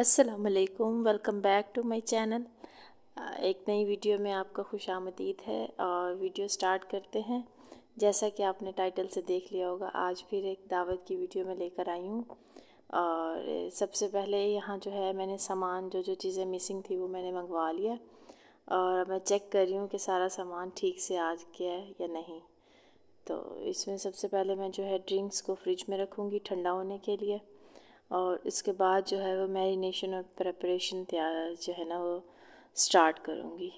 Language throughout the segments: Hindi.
असलकुम welcome back to my channel एक नई वीडियो में आपका खुश आमदीद है और वीडियो स्टार्ट करते हैं जैसा कि आपने टाइटल से देख लिया होगा आज फिर एक दावत की वीडियो में लेकर आई हूँ और सबसे पहले यहाँ जो है मैंने सामान जो जो चीज़ें मिसिंग थी वो मैंने मंगवा लिया और मैं चेक कर रही हूँ कि सारा सामान ठीक से आज गया है या नहीं तो इसमें सबसे पहले मैं जो है ड्रिंक्स को फ्रिज में रखूँगी ठंडा होने के लिए और इसके बाद जो है वो मैरिनेशन और प्रेपरेशन तैयार जो है ना वो स्टार्ट करूँगी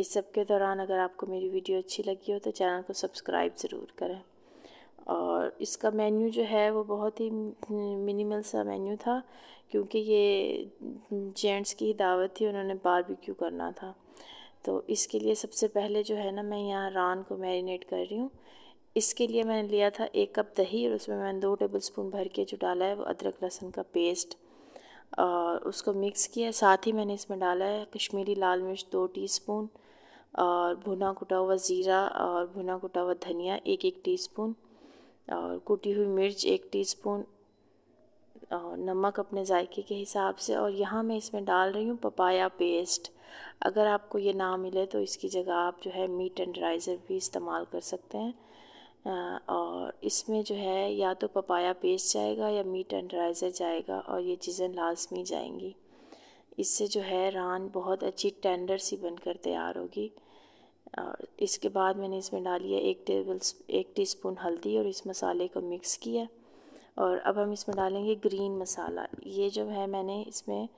इस सब के दौरान अगर आपको मेरी वीडियो अच्छी लगी हो तो चैनल को सब्सक्राइब ज़रूर करें और इसका मेन्यू जो है वो बहुत ही मिनिमल सा मेन्यू था क्योंकि ये जेंट्स की ही दावत थी उन्होंने बारबेक्यू करना था तो इसके लिए सबसे पहले जो है ना मैं यहाँ रान को मैरिनेट कर रही हूँ इसके लिए मैंने लिया था एक कप दही और उसमें मैंने दो टेबल स्पून भर के जो डाला है वो अदरक लहसुन का पेस्ट और उसको मिक्स किया साथ ही मैंने इसमें डाला है कश्मीरी लाल मिर्च दो टीस्पून और भुना कुटा हुआ ज़ीरा और भुना कुटा हुआ धनिया एक एक टीस्पून और कुटी हुई मिर्च एक टीस्पून और नमक अपने जायके के हिसाब से और यहाँ मैं इसमें डाल रही हूँ पपाया पेस्ट अगर आपको ये ना मिले तो इसकी जगह आप जो है मीट एंड राइज़र भी इस्तेमाल कर सकते हैं और इसमें जो है या तो पपाया पेस्ट जाएगा या मीट एंडराइज़र जाएगा और ये चीज़ें लाजमी जाएंगी इससे जो है रान बहुत अच्छी टेंडर सी बनकर तैयार होगी और इसके बाद मैंने इसमें डाली है एक टेबल एक टी हल्दी और इस मसाले को मिक्स किया और अब हम इसमें डालेंगे ग्रीन मसाला ये जो है मैंने इसमें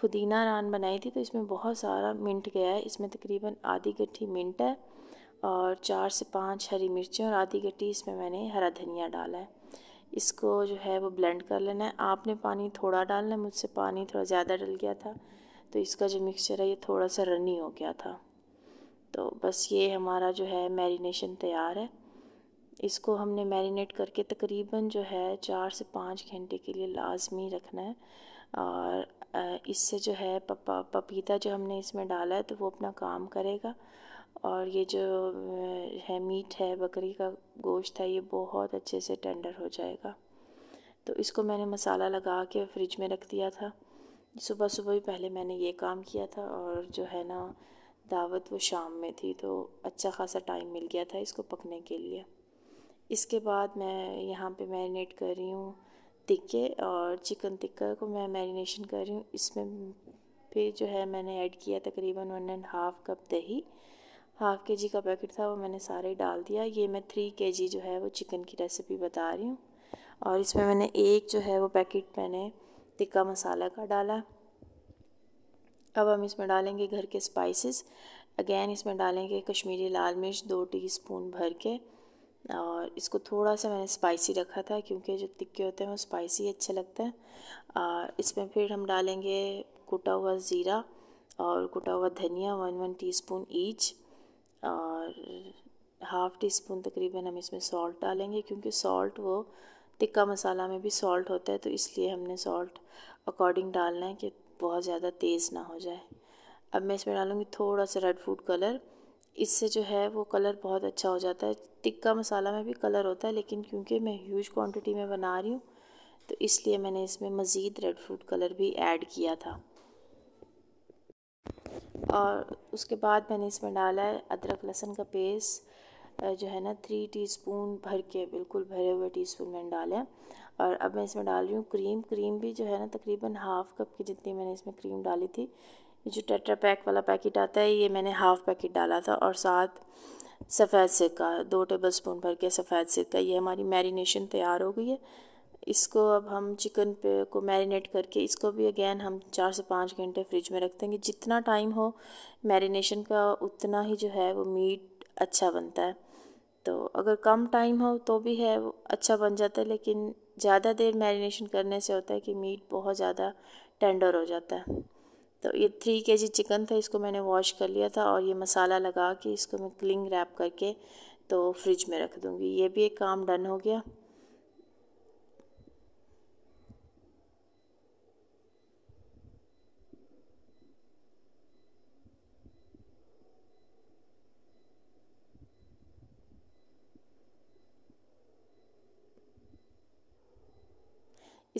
पुदीना रान बनाई थी तो इसमें बहुत सारा मिंट गया है इसमें तकरीबन आधी गट्ठी मिंट है और चार से पाँच हरी मिर्चें और आधी गट्टी इसमें मैंने हरा धनिया डाला है इसको जो है वो ब्लेंड कर लेना है आपने पानी थोड़ा डालना है मुझसे पानी थोड़ा ज़्यादा डल गया था तो इसका जो मिक्सचर है ये थोड़ा सा रनी हो गया था तो बस ये हमारा जो है मैरिनेशन तैयार है इसको हमने मैरिनेट करके तकरीबन जो है चार से पाँच घंटे के लिए लाजमी रखना है और इससे जो है पपा पपीता जो हमने इसमें डाला है तो वो अपना काम करेगा और ये जो है मीट है बकरी का गोश्त है ये बहुत अच्छे से टेंडर हो जाएगा तो इसको मैंने मसाला लगा के फ्रिज में रख दिया था सुबह सुबह ही पहले मैंने ये काम किया था और जो है ना दावत वो शाम में थी तो अच्छा खासा टाइम मिल गया था इसको पकने के लिए इसके बाद मैं यहाँ पे मैरिनेट कर रही हूँ टिक्के और चिकन टिक्का को मैं मैरिनेशन कर रही हूँ इसमें फिर जो है मैंने ऐड किया तकरीबन वन एंड हाफ़ कप दही हाफ़ के जी का पैकेट था वो मैंने सारे डाल दिया ये मैं थ्री के जी जो है वो चिकन की रेसिपी बता रही हूँ और इसमें मैंने एक जो है वो पैकेट मैंने टिक्का मसाला का डाला अब हम इसमें डालेंगे घर के स्पाइसेस अगेन इसमें डालेंगे कश्मीरी लाल मिर्च दो टीस्पून भर के और इसको थोड़ा सा मैंने स्पाइसी रखा था क्योंकि जो टिक्के होते हैं वो स्पाइसी अच्छे लगते हैं और इसमें फिर हम डालेंगे कुटा हुआ ज़ीरा और कुटा हुआ धनिया वन वन स्पून ईच और हाफ़ टी स्पून तकरीबन हम इसमें सॉल्ट डालेंगे क्योंकि सॉल्ट वो टिक्का मसाला में भी सॉल्ट होता है तो इसलिए हमने सॉल्ट अकॉर्डिंग डालना है कि बहुत ज़्यादा तेज़ ना हो जाए अब मैं इसमें डालूँगी थोड़ा सा रेड फूड कलर इससे जो है वो कलर बहुत अच्छा हो जाता है टिक्का मसाला में भी कलर होता है लेकिन क्योंकि मैं ह्यूज क्वांटिटी में बना रही हूँ तो इसलिए मैंने इसमें मज़ीद रेड फूड कलर भी ऐड किया था और उसके बाद मैंने इसमें डाला है अदरक लहसुन का पेस्ट जो है ना थ्री टीस्पून भर के बिल्कुल भरे हुए टीस्पून मैंने डाले हैं और अब मैं इसमें डाल रही हूँ क्रीम क्रीम भी जो है ना तकरीबन हाफ़ कप की जितनी मैंने इसमें क्रीम डाली थी ये जो टेट्रा पैक वाला पैकेट आता है ये मैंने हाफ़ पैकेट डाला था और साथ सफ़ेद सिक्का दो टेबल स्पून भर के सफ़ेद सिक्का ये हमारी मैरिनेशन तैयार हो गई है इसको अब हम चिकन पे को मैरिनेट करके इसको भी अगेन हम चार से पाँच घंटे फ्रिज में रख देंगे जितना टाइम हो मैरिनेशन का उतना ही जो है वो मीट अच्छा बनता है तो अगर कम टाइम हो तो भी है वो अच्छा बन जाता है लेकिन ज़्यादा देर मैरिनेशन करने से होता है कि मीट बहुत ज़्यादा टेंडर हो जाता है तो ये थ्री के जी चिकन था इसको मैंने वॉश कर लिया था और ये मसाला लगा के इसको मैं क्लिंग रैप करके तो फ्रिज में रख दूँगी ये भी एक काम डन हो गया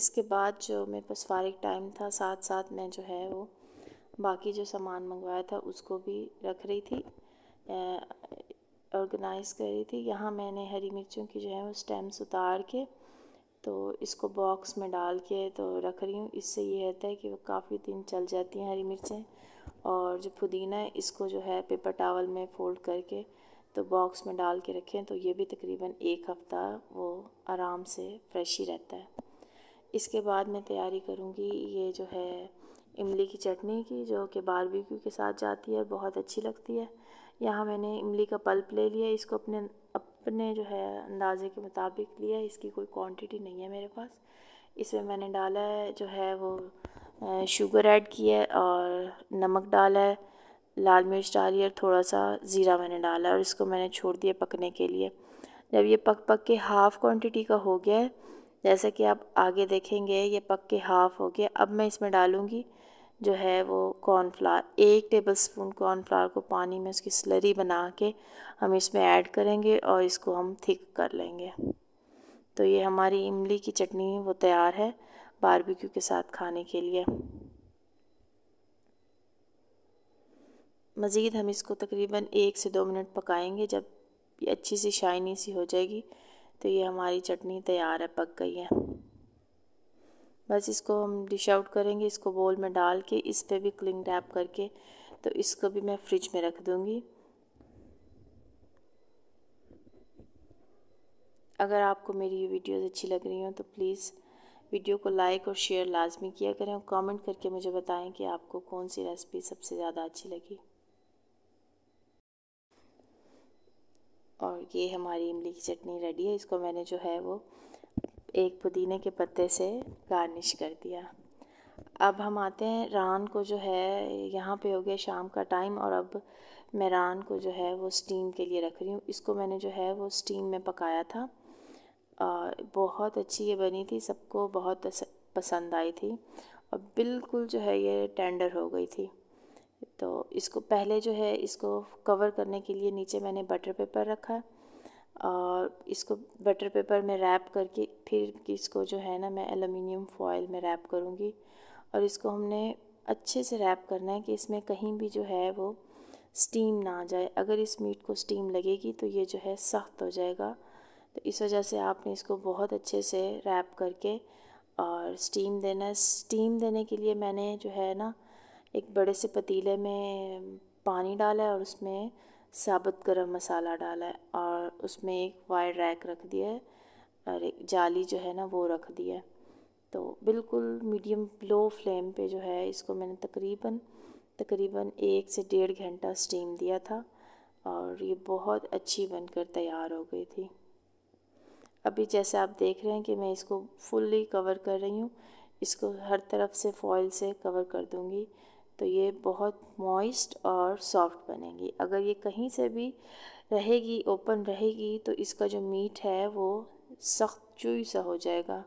इसके बाद जो मेरे पास फारिक टाइम था साथ साथ मैं जो है वो बाकी जो सामान मंगवाया था उसको भी रख रही थी ऑर्गेनाइज़ कर रही थी यहाँ मैंने हरी मिर्चों की जो है वो स्टेम्स उतार के तो इसको बॉक्स में डाल के तो रख रही हूँ इससे ये रहता है कि वो काफ़ी दिन चल जाती हैं हरी मिर्चें और जो पुदीना है इसको जो है पेपर टावल में फ़ोल्ड करके तो बॉक्स में डाल के रखें तो ये भी तकरीबन एक हफ़्ता वो आराम से फ्रेश ही रहता है इसके बाद मैं तैयारी करूँगी ये जो है इमली की चटनी की जो कि बारबेक्यू के साथ जाती है बहुत अच्छी लगती है यहाँ मैंने इमली का पल्प ले लिया इसको अपने अपने जो है अंदाज़े के मुताबिक लिया इसकी कोई क्वांटिटी नहीं है मेरे पास इसमें मैंने डाला है जो है वो शुगर ऐड किया है और नमक डाला है लाल मिर्च डाली और थोड़ा सा ज़ीरा मैंने डाला और इसको मैंने छोड़ दिया पकने के लिए जब ये पक पक के हाफ़ क्वान्टिटी का हो गया है जैसे कि आप आगे देखेंगे ये पक के हाफ़ हो गया अब मैं इसमें डालूँगी जो है वो कॉर्नफ्लावर एक टेबल स्पून कॉर्नफ्लावर को पानी में उसकी स्लरी बना के हम इसमें ऐड करेंगे और इसको हम थिक कर लेंगे तो ये हमारी इमली की चटनी वो तैयार है बारबेक्यू के साथ खाने के लिए मज़ीद हम इसको तकरीबन एक से दो मिनट पकाएंगे जब ये अच्छी सी शाइनी सी हो जाएगी तो ये हमारी चटनी तैयार है पक गई है बस इसको हम डिश आउट करेंगे इसको बोल में डाल के इस पर भी क्लिंग टैप करके तो इसको भी मैं फ्रिज में रख दूँगी अगर आपको मेरी ये वीडियोज़ अच्छी लग रही हो तो प्लीज़ वीडियो को लाइक और शेयर लाजमी किया करें और कमेंट करके मुझे बताएं कि आपको कौन सी रेसिपी सबसे ज़्यादा अच्छी लगी और ये हमारी इमली की चटनी रेडी है इसको मैंने जो है वो एक पुदीने के पत्ते से गार्निश कर दिया अब हम आते हैं रान को जो है यहाँ पे हो गया शाम का टाइम और अब मैं रान को जो है वो स्टीम के लिए रख रही हूँ इसको मैंने जो है वो स्टीम में पकाया था और बहुत अच्छी ये बनी थी सबको बहुत पसंद आई थी और बिल्कुल जो है ये टेंडर हो गई थी तो इसको पहले जो है इसको कवर करने के लिए नीचे मैंने बटर पेपर रखा और इसको बटर पेपर में रैप करके फिर इसको जो है ना मैं एलुमिनियम फॉयल में रैप करूँगी और इसको हमने अच्छे से रैप करना है कि इसमें कहीं भी जो है वो स्टीम ना आ जाए अगर इस मीट को स्टीम लगेगी तो ये जो है सख्त हो जाएगा तो इस वजह से आपने इसको बहुत अच्छे से रैप करके और स्टीम देना स्टीम देने के लिए मैंने जो है ना एक बड़े से पतीले में पानी डाला है और उसमें साबुत गरम मसाला डाला है और उसमें एक वायर रैक रख दिया है और एक जाली जो है ना वो रख दिया है तो बिल्कुल मीडियम लो फ्लेम पे जो है इसको मैंने तकरीबन तकरीबन एक से डेढ़ घंटा स्टीम दिया था और ये बहुत अच्छी बनकर तैयार हो गई थी अभी जैसे आप देख रहे हैं कि मैं इसको फुल्ली कवर कर रही हूँ इसको हर तरफ से फॉइल से कवर कर दूँगी तो ये बहुत मॉइस्ट और सॉफ्ट बनेगी अगर ये कहीं से भी रहेगी ओपन रहेगी तो इसका जो मीट है वो सख्त चुई सा हो जाएगा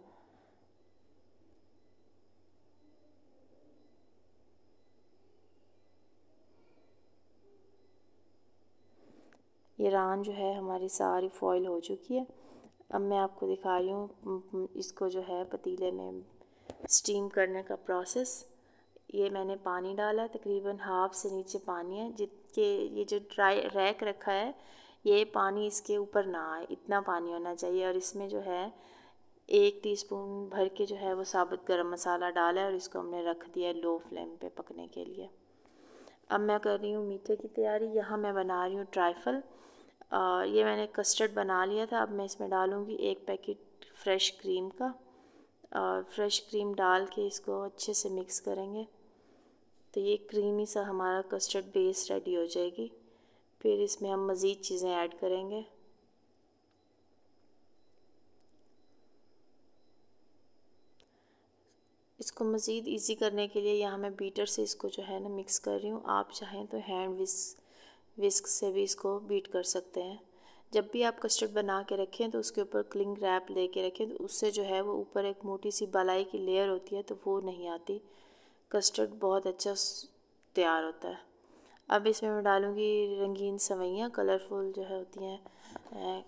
ये रान जो है हमारी सारी फॉइल हो चुकी है अब मैं आपको दिखा रही हूँ इसको जो है पतीले में स्टीम करने का प्रोसेस ये मैंने पानी डाला तकरीबन हाफ से नीचे पानी है जिसके ये जो ड्राई रैक रखा है ये पानी इसके ऊपर ना आए इतना पानी होना चाहिए और इसमें जो है एक टीस्पून भर के जो है वो साबुत गरम मसाला डाला है और इसको हमने रख दिया है लो फ्लेम पे पकने के लिए अब मैं कर रही हूँ मीठे की तैयारी यहाँ मैं बना रही हूँ ट्राइफल और ये मैंने कस्टर्ड बना लिया था अब मैं इसमें डालूँगी एक पैकेट फ्रेश क्रीम का और फ्रेश क्रीम डाल के इसको अच्छे से मिक्स करेंगे तो ये क्रीमी सा हमारा कस्टर्ड बेस रेडी हो जाएगी फिर इसमें हम मज़ीद चीज़ें ऐड करेंगे इसको मज़ीद इजी करने के लिए यहाँ मैं बीटर से इसको जो है ना मिक्स कर रही हूँ आप चाहें तो हैंड विस्क विस्क से भी इसको बीट कर सकते हैं जब भी आप कस्टर्ड बना के रखें तो उसके ऊपर क्लिंग रैप ले रखें तो उससे जो है वो ऊपर एक मोटी सी बलाई की लेयर होती है तो वो नहीं आती कस्टर्ड बहुत अच्छा तैयार होता है अब इसमें मैं डालूँगी रंगीन सवैयाँ कलरफुल जो है होती हैं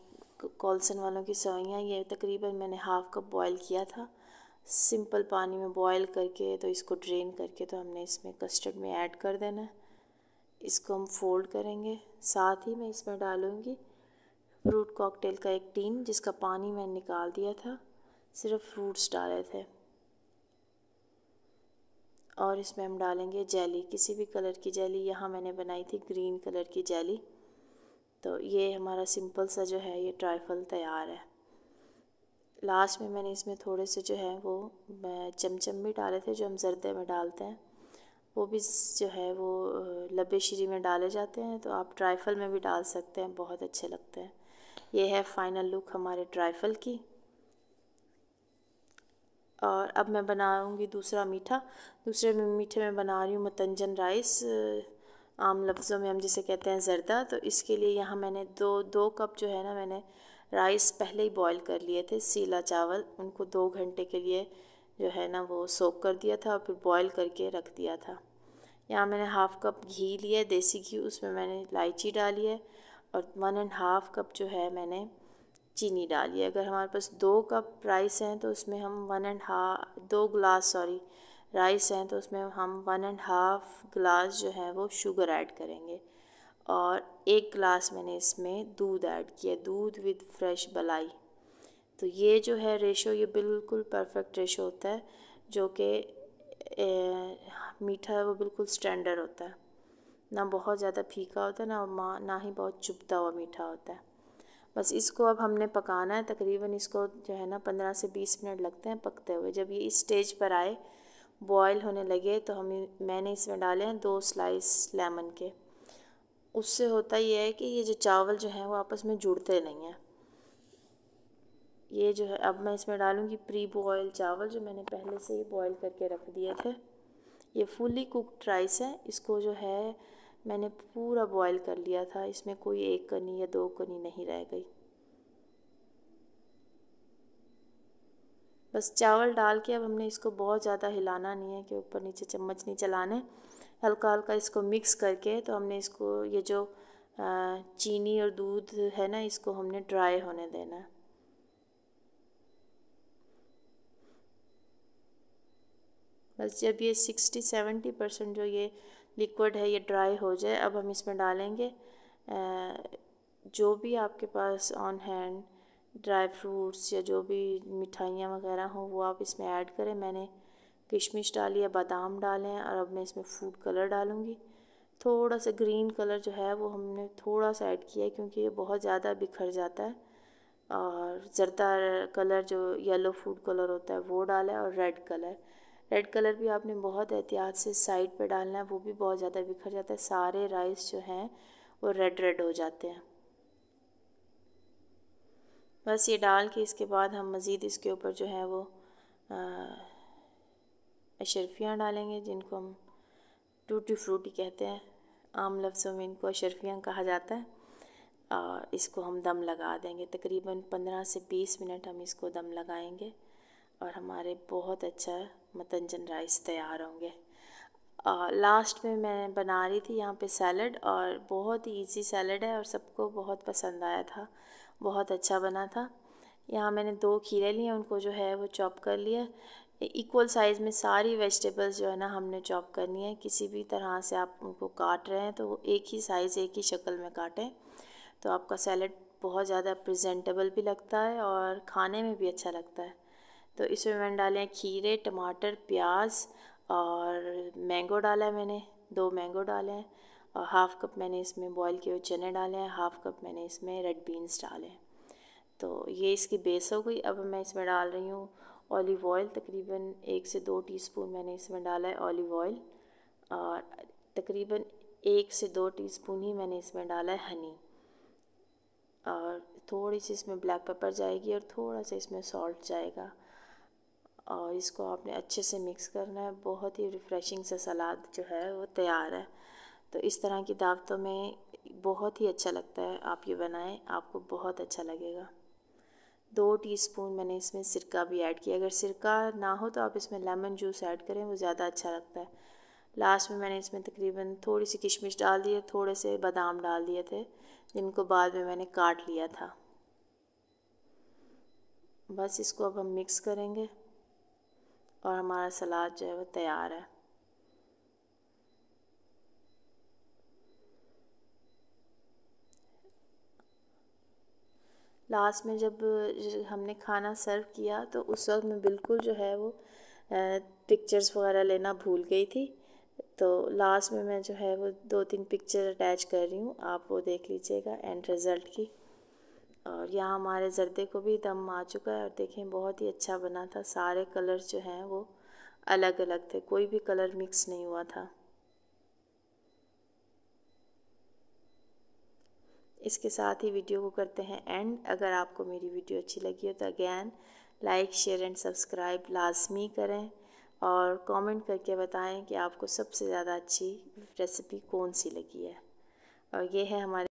कॉलसन वालों की सवैयाँ ये तकरीबन मैंने हाफ़ कप बॉईल किया था सिंपल पानी में बॉईल करके तो इसको ड्रेन करके तो हमने इसमें कस्टर्ड में ऐड कर देना है इसको हम फोल्ड करेंगे साथ ही मैं इसमें डालूँगी फ्रूट कॉकटेल का एक टीन जिसका पानी मैंने निकाल दिया था सिर्फ फ्रूट्स डाले थे और इसमें हम डालेंगे जेली किसी भी कलर की जेली यहाँ मैंने बनाई थी ग्रीन कलर की जेली तो ये हमारा सिंपल सा जो है ये ट्राइफल तैयार है लास्ट में मैंने इसमें थोड़े से जो है वो चमचम भी डाले थे जो हम जरदे में डालते हैं वो भी जो है वो लबे श्री में डाले जाते हैं तो आप ट्राइफल में भी डाल सकते हैं बहुत अच्छे लगते हैं ये है फ़ाइनल लुक हमारे ट्राइफल की और अब मैं बनाऊँगी दूसरा मीठा दूसरे मीठे में बना रही हूँ मतंजन राइस आम लफ्ज़ों में हम जिसे कहते हैं ज़रदा तो इसके लिए यहाँ मैंने दो दो कप जो है ना मैंने राइस पहले ही बॉईल कर लिए थे सीला चावल उनको दो घंटे के लिए जो है ना वो सोक कर दिया था और फिर बॉईल करके रख दिया था यहाँ मैंने हाफ़ कप घी लिया देसी घी उसमें मैंने इलायची डाली है और वन एंड हाफ़ कप जो है मैंने चीनी डालिए अगर हमारे पास दो कप राइस हैं तो उसमें हम वन एंड हाफ दो गिलास सॉरी राइस हैं तो उसमें हम वन एंड हाफ गिलास जो है वो शुगर ऐड करेंगे और एक गिलास मैंने इसमें दूध ऐड किया दूध विद फ्रेश बलाई तो ये जो है रेशो ये बिल्कुल परफेक्ट रेशो होता है जो कि मीठा है वो बिल्कुल स्टैंडर्ड होता है ना बहुत ज़्यादा फीका होता है ना ना ही बहुत चुपता हुआ मीठा होता है बस इसको अब हमने पकाना है तकरीबन इसको जो है ना पंद्रह से बीस मिनट लगते हैं पकते हुए जब ये इस स्टेज पर आए बॉयल होने लगे तो हम मैंने इसमें डाले हैं दो स्लाइस लेमन के उससे होता ये है कि ये जो चावल जो हैं वो आपस में जुड़ते नहीं हैं ये जो है अब मैं इसमें डालूँगी प्री बॉयल चावल जो मैंने पहले से ही बॉयल करके रख दिए थे ये फुली कुकड राइस है इसको जो है मैंने पूरा बॉईल कर लिया था इसमें कोई एक कनी या दो कनी नहीं रह गई बस चावल डाल के अब हमने इसको बहुत ज़्यादा हिलाना नहीं है कि ऊपर नीचे चम्मच नहीं चलाने हल्का हल्का इसको मिक्स करके तो हमने इसको ये जो चीनी और दूध है ना इसको हमने ड्राई होने देना बस जब ये सिक्सटी सेवेंटी परसेंट जो ये लिक्विड है ये ड्राई हो जाए अब हम इसमें डालेंगे जो भी आपके पास ऑन हैंड ड्राई फ्रूट्स या जो भी मिठाइयाँ वगैरह हों वो आप इसमें ऐड करें मैंने किशमिश डाली या बादाम डालें और अब मैं इसमें फूड कलर डालूँगी थोड़ा सा ग्रीन कलर जो है वो हमने थोड़ा सा ऐड किया है क्योंकि ये बहुत ज़्यादा बिखर जाता है और जरदार कलर जो येलो फूड कलर होता है वो डाला है और रेड कलर रेड कलर भी आपने बहुत एहतियात से साइड पे डालना है वो भी बहुत ज़्यादा बिखर जाता है सारे राइस जो हैं वो रेड रेड हो जाते हैं बस ये डाल के इसके बाद हम मज़ीद इसके ऊपर जो है वो अशरफियाँ डालेंगे जिनको हम टूटी फ्रूटी कहते हैं आम लफ्ज़ों में इनको अशरफियाँ कहा जाता है और इसको हम दम लगा देंगे तकरीबन पंद्रह से बीस मिनट हम इसको दम लगाएंगे और हमारे बहुत अच्छा मतंजन राइस तैयार होंगे लास्ट में मैं बना रही थी यहाँ पे सैलड और बहुत ही ईजी सैलड है और सबको बहुत पसंद आया था बहुत अच्छा बना था यहाँ मैंने दो खीरे लिए उनको जो है वो चॉप कर लिया इक्वल साइज़ में सारी वेजिटेबल्स जो है ना हमने चॉप करनी है किसी भी तरह से आप उनको काट रहे हैं तो वो एक ही साइज़ एक ही शक्ल में काटें तो आपका सैलड बहुत ज़्यादा प्रेजेंटेबल भी लगता है और खाने में भी अच्छा लगता है तो इसमें मैंने डाले हैं खीरे टमाटर प्याज और मैंगो डाला है मैंने दो मैंगो डाले हैं और हाफ़ कप मैंने इसमें बॉईल किए हुए चने डाले हैं हाफ़ कप मैंने इसमें रेड बीन्स डाले हैं तो ये इसकी बेस हो गई अब मैं इसमें डाल रही हूँ ऑलिव ऑयल तकरीबन एक से दो टीस्पून मैंने इसमें डाला है ऑलिव ऑयल और तकरीबन एक से दो टीस्पून ही मैंने इसमें डाला है हनी और थोड़ी सी इसमें ब्लैक पेपर जाएगी और थोड़ा सा इसमें सॉल्ट जाएगा और इसको आपने अच्छे से मिक्स करना है बहुत ही रिफ़्रेशिंग सा सलाद जो है वो तैयार है तो इस तरह की दावतों में बहुत ही अच्छा लगता है आप ये बनाएं आपको बहुत अच्छा लगेगा दो टीस्पून मैंने इसमें सिरका भी ऐड किया अगर सिरका ना हो तो आप इसमें लेमन जूस ऐड करें वो ज़्यादा अच्छा लगता है लास्ट में मैंने इसमें तकरीबन थोड़ी सी किशमिश डाल दी थोड़े से बादाम डाल दिए थे जिनको बाद में मैंने काट लिया था बस इसको अब हम मिक्स करेंगे और हमारा सलाद जो है वो तैयार है लास्ट में जब हमने खाना सर्व किया तो उस वक्त मैं बिल्कुल जो है वो पिक्चर्स वगैरह लेना भूल गई थी तो लास्ट में मैं जो है वो दो तीन पिक्चर अटैच कर रही हूँ आप वो देख लीजिएगा एंड रिज़ल्ट की और यहाँ हमारे जर्दे को भी दम आ चुका है और देखें बहुत ही अच्छा बना था सारे कलर जो हैं वो अलग अलग थे कोई भी कलर मिक्स नहीं हुआ था इसके साथ ही वीडियो को करते हैं एंड अगर आपको मेरी वीडियो अच्छी लगी हो तो again like share and subscribe लाजमी करें और कमेंट करके बताएं कि आपको सबसे ज़्यादा अच्छी रेसिपी कौन सी लगी है और ये है हमारे